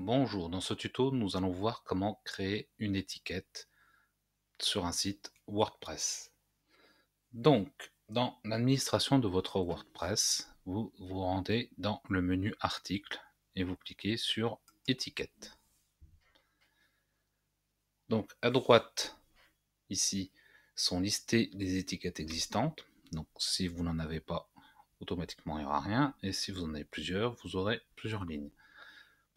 Bonjour, dans ce tuto, nous allons voir comment créer une étiquette sur un site WordPress. Donc, dans l'administration de votre WordPress, vous vous rendez dans le menu articles et vous cliquez sur étiquette. Donc, à droite, ici, sont listées les étiquettes existantes. Donc, si vous n'en avez pas, automatiquement, il n'y aura rien. Et si vous en avez plusieurs, vous aurez plusieurs lignes.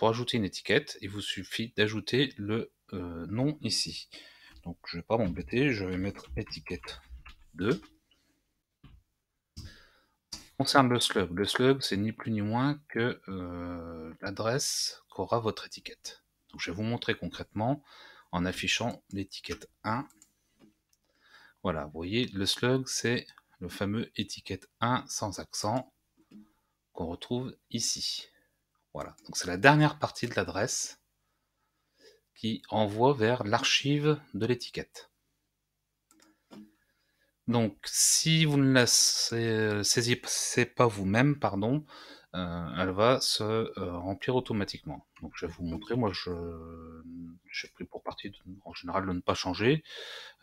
Pour ajouter une étiquette, il vous suffit d'ajouter le euh, nom ici. Donc je ne vais pas m'embêter, je vais mettre étiquette 2. Concerne le slug, le slug c'est ni plus ni moins que euh, l'adresse qu'aura votre étiquette. Donc je vais vous montrer concrètement en affichant l'étiquette 1. Voilà, vous voyez, le slug c'est le fameux étiquette 1 sans accent qu'on retrouve ici. Voilà, donc c'est la dernière partie de l'adresse qui envoie vers l'archive de l'étiquette. Donc si vous ne la euh, saisissez pas vous-même, pardon, euh, elle va se euh, remplir automatiquement. Donc je vais vous montrer, moi je j'ai pris pour partie en général de ne pas changer.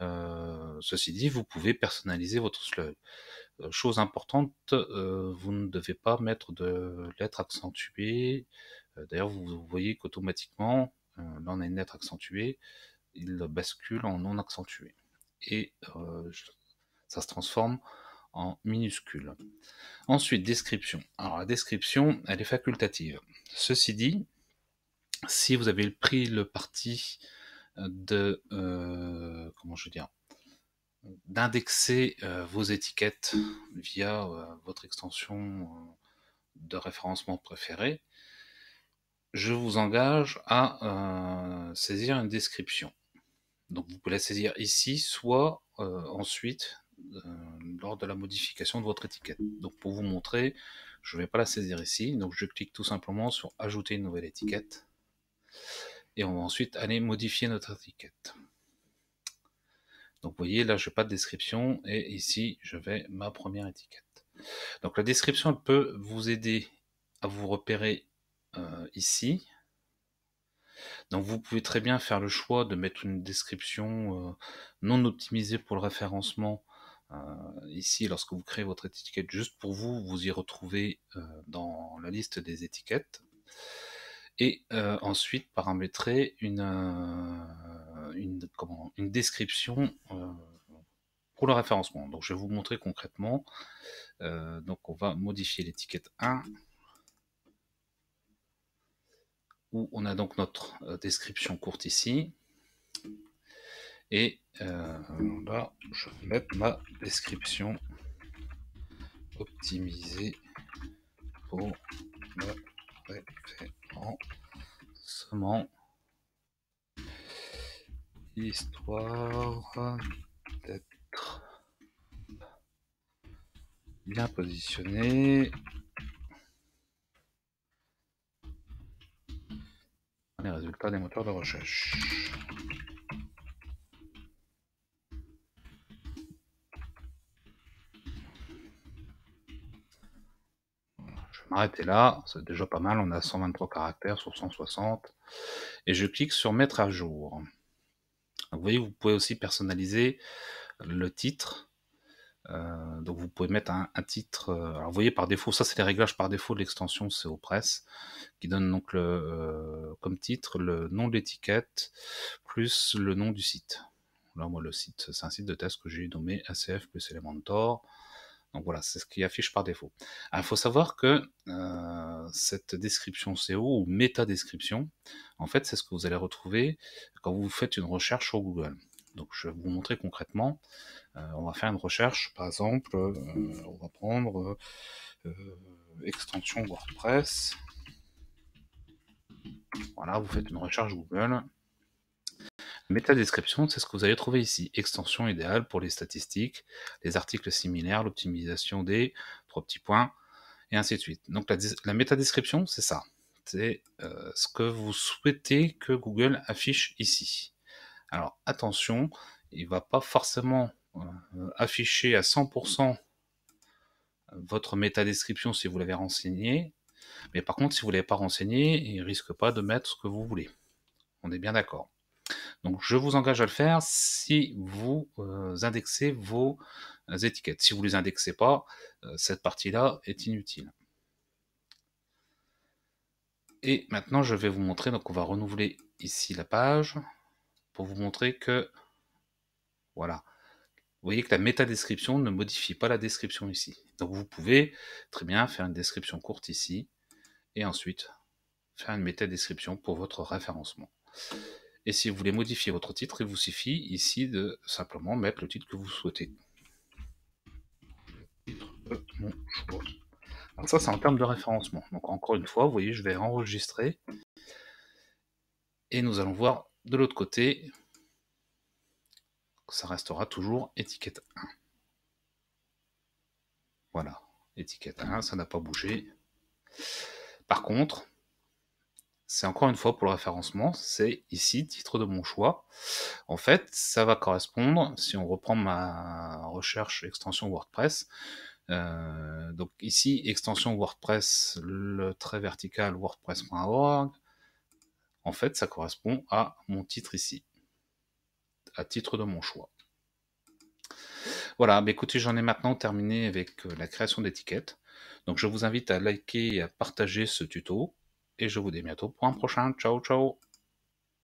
Euh, ceci dit, vous pouvez personnaliser votre slug. Chose importante, vous ne devez pas mettre de lettres accentuées. D'ailleurs, vous voyez qu'automatiquement, là on a une lettre accentuée, il bascule en non accentué. Et ça se transforme en minuscule. Ensuite, description. Alors la description, elle est facultative. Ceci dit, si vous avez pris le parti euh, de euh, comment je veux dire d'indexer euh, vos étiquettes via votre extension de référencement préféré je vous engage à saisir une description. Donc vous pouvez la saisir ici, soit ensuite lors de la modification de votre étiquette. Donc pour vous montrer, je ne vais pas la saisir ici, donc je clique tout simplement sur ajouter une nouvelle étiquette. Et on va ensuite aller modifier notre étiquette. Donc vous voyez, là je n'ai pas de description et ici je vais ma première étiquette. Donc la description elle peut vous aider à vous repérer euh, ici. Donc vous pouvez très bien faire le choix de mettre une description euh, non optimisée pour le référencement euh, ici, lorsque vous créez votre étiquette juste pour vous, vous y retrouvez euh, dans la liste des étiquettes. Et euh, ensuite, paramétrer une, une, description pour le référencement. Donc je vais vous montrer concrètement. donc on va modifier l'étiquette 1 où on a donc notre description courte ici. Et euh, là, je vais mettre ma description optimisée pour le référencement. Histoire d'être bien positionné. Les résultats des moteurs de recherche. Ah, m'arrêter là, c'est déjà pas mal, on a 123 caractères sur 160. Et je clique sur mettre à jour. vous voyez, vous pouvez aussi personnaliser le titre. Euh, donc vous pouvez mettre un, titre. Euh, alors vous voyez par défaut, ça c'est les réglages par défaut de l'extension CO Press, qui donne donc le, euh, comme titre le nom de l'étiquette plus le nom du site. Là moi le site, c'est un site de test que j'ai nommé ACF plus Elementor. Donc voilà, c'est ce qui affiche par défaut. il ah, faut savoir que euh, cette description SEO ou méta-description, en fait, c'est ce que vous allez retrouver quand vous faites une recherche sur Google. Donc je vais vous montrer concrètement. Euh, on va faire une recherche, par exemple, euh, on va prendre extension WordPress. Voilà, vous faites une recherche Google métadescription, c'est ce que vous allez trouver ici. Extension idéale pour les statistiques, les articles similaires, l'optimisation des trois petits points, et ainsi de suite. Donc la, métadescription, c'est ça. C'est euh, ce que vous souhaitez que Google affiche ici. Alors attention, il ne va pas forcément euh, afficher à 100% euh, votre métadescription si vous l'avez renseigné. Mais par contre, si vous ne l'avez pas renseigné, il ne risque pas de mettre ce que vous voulez. On est bien d'accord. Donc je vous engage à le faire si vous euh, indexez vos euh, étiquettes. Si vous ne les indexez pas, euh, cette partie-là est inutile. Et maintenant, je vais vous montrer, donc on va renouveler ici la page pour vous montrer que, voilà, vous voyez que la méta-description ne modifie pas la description ici. Donc vous pouvez très bien faire une description courte ici et ensuite faire une méta-description pour votre référencement. Et si vous voulez modifier votre titre, il vous suffit ici de simplement mettre le titre que vous souhaitez. ça, c'est en termes de référencement. Donc encore une fois, vous voyez, je vais enregistrer. Et nous allons voir de l'autre côté, ça restera toujours étiquette 1. Voilà, étiquette 1, ça n'a pas bougé. Par contre, c'est encore une fois pour le référencement, c'est ici titre de mon choix. En fait, ça va correspondre, si on reprend ma recherche extension WordPress, euh, donc ici extension WordPress, le trait vertical WordPress.org, en fait ça correspond à mon titre ici, à titre de mon choix. Voilà, mais bah écoutez, j'en ai maintenant terminé avec euh, la création d'étiquettes. Donc je vous invite à liker et à partager ce tuto et je vous dis à bientôt pour un prochain. Ciao, ciao